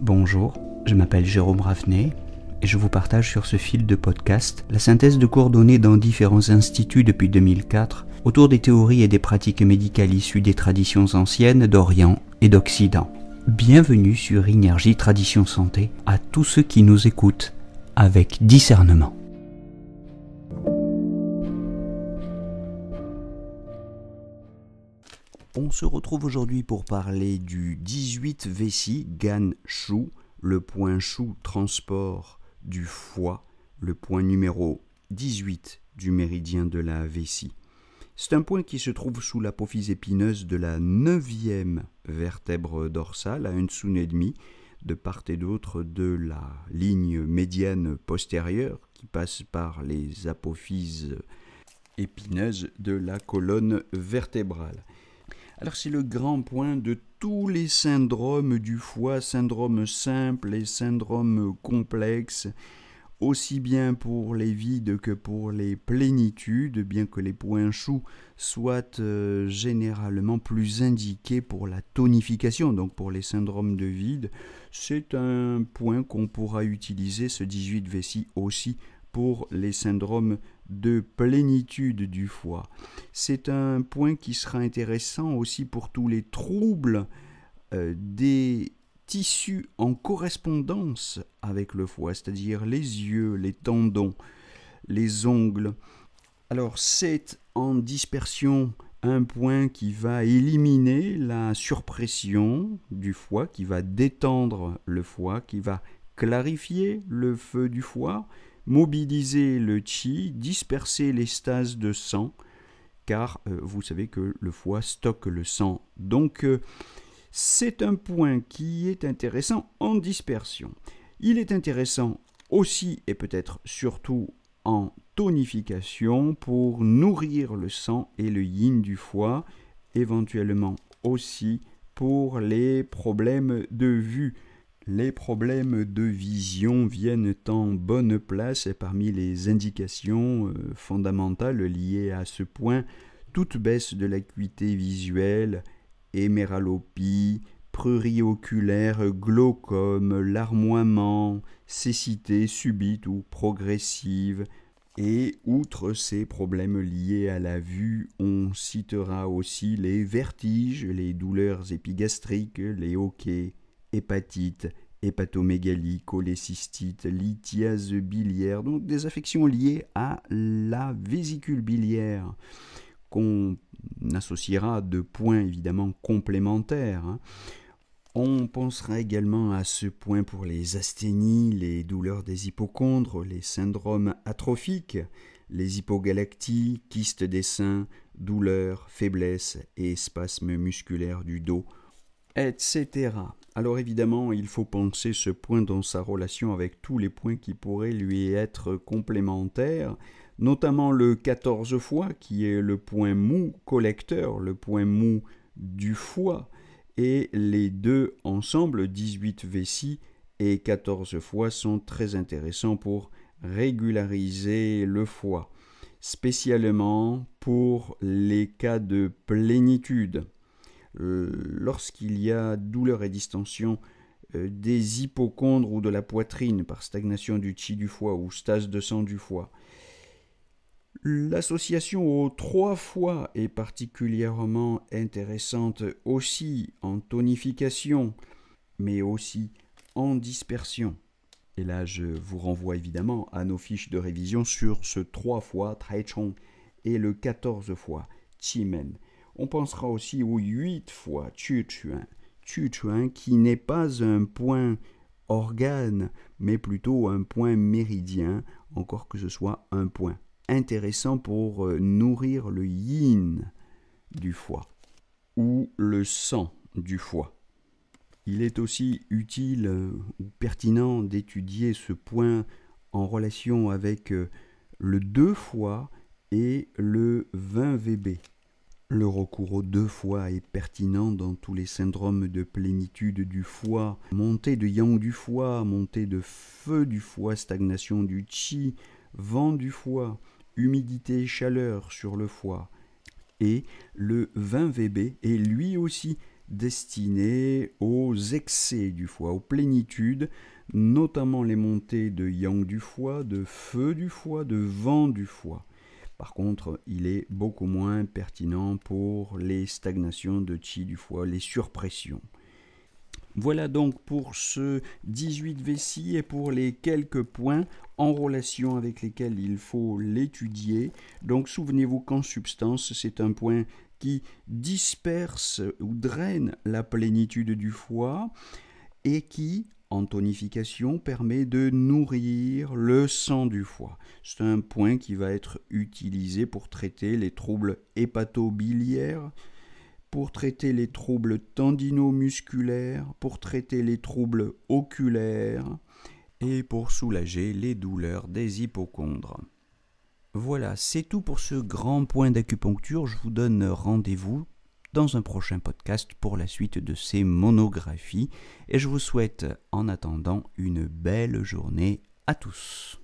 Bonjour, je m'appelle Jérôme Ravenet et je vous partage sur ce fil de podcast la synthèse de cours donnés dans différents instituts depuis 2004 autour des théories et des pratiques médicales issues des traditions anciennes d'Orient et d'Occident. Bienvenue sur Inergie Tradition Santé à tous ceux qui nous écoutent avec discernement. On se retrouve aujourd'hui pour parler du 18 vessie gan chou, le point chou transport du foie, le point numéro 18 du méridien de la vessie. C'est un point qui se trouve sous l'apophyse épineuse de la neuvième vertèbre dorsale à une soune et demie de part et d'autre de la ligne médiane postérieure qui passe par les apophyses épineuses de la colonne vertébrale. Alors c'est le grand point de tous les syndromes du foie, syndrome simple et syndrome complexe, aussi bien pour les vides que pour les plénitudes, bien que les points choux soient euh, généralement plus indiqués pour la tonification, donc pour les syndromes de vide, c'est un point qu'on pourra utiliser, ce 18 vessie aussi, pour les syndromes de plénitude du foie. C'est un point qui sera intéressant aussi pour tous les troubles euh, des tissus en correspondance avec le foie, c'est-à-dire les yeux, les tendons, les ongles. Alors c'est en dispersion un point qui va éliminer la surpression du foie, qui va détendre le foie, qui va clarifier le feu du foie, mobiliser le chi, disperser les stases de sang, car euh, vous savez que le foie stocke le sang. Donc euh, c'est un point qui est intéressant en dispersion. Il est intéressant aussi et peut-être surtout en tonification pour nourrir le sang et le yin du foie, éventuellement aussi pour les problèmes de vue. Les problèmes de vision viennent en bonne place parmi les indications euh, fondamentales liées à ce point, toute baisse de l'acuité visuelle, héméralopie, prurie oculaire, glaucome, larmoiement, cécité subite ou progressive, et outre ces problèmes liés à la vue, on citera aussi les vertiges, les douleurs épigastriques, les hoquets, hépatite, hépatomégalie, cholécystite, lithiase biliaire, donc des affections liées à la vésicule biliaire qu'on associera de points évidemment complémentaires. Hein. On pensera également à ce point pour les asthénies, les douleurs des hypochondres, les syndromes atrophiques, les hypogalacties, kystes des seins, douleurs, faiblesses et spasmes musculaires du dos, etc. Alors évidemment, il faut penser ce point dans sa relation avec tous les points qui pourraient lui être complémentaires, notamment le 14 fois, qui est le point mou collecteur, le point mou du foie, et les deux ensemble, 18 vessies et 14 fois, sont très intéressants pour régulariser le foie, spécialement pour les cas de plénitude. Euh, lorsqu'il y a douleur et distension euh, des hypochondres ou de la poitrine par stagnation du chi du foie ou stase de sang du foie. L'association aux trois fois est particulièrement intéressante aussi en tonification, mais aussi en dispersion. Et là, je vous renvoie évidemment à nos fiches de révision sur ce trois fois Chong, et le 14 fois Chimen. On pensera aussi au huit fois Chuchuan. qui n'est pas un point organe, mais plutôt un point méridien, encore que ce soit un point intéressant pour euh, nourrir le yin du foie ou le sang du foie. Il est aussi utile euh, ou pertinent d'étudier ce point en relation avec euh, le 2 fois et le 20 VB. Le recours au deux fois est pertinent dans tous les syndromes de plénitude du foie, montée de yang du foie, montée de feu du foie, stagnation du chi, vent du foie, humidité et chaleur sur le foie. Et le vin VB est lui aussi destiné aux excès du foie, aux plénitudes, notamment les montées de yang du foie, de feu du foie, de vent du foie. Par contre, il est beaucoup moins pertinent pour les stagnations de chi du foie, les surpressions. Voilà donc pour ce 18 vessies et pour les quelques points en relation avec lesquels il faut l'étudier. Donc souvenez-vous qu'en substance, c'est un point qui disperse ou draine la plénitude du foie et qui, tonification, permet de nourrir le sang du foie. C'est un point qui va être utilisé pour traiter les troubles hépatobiliaires, pour traiter les troubles tendinomusculaires, pour traiter les troubles oculaires et pour soulager les douleurs des hypochondres. Voilà, c'est tout pour ce grand point d'acupuncture. Je vous donne rendez-vous dans un prochain podcast pour la suite de ces monographies. Et je vous souhaite en attendant une belle journée à tous.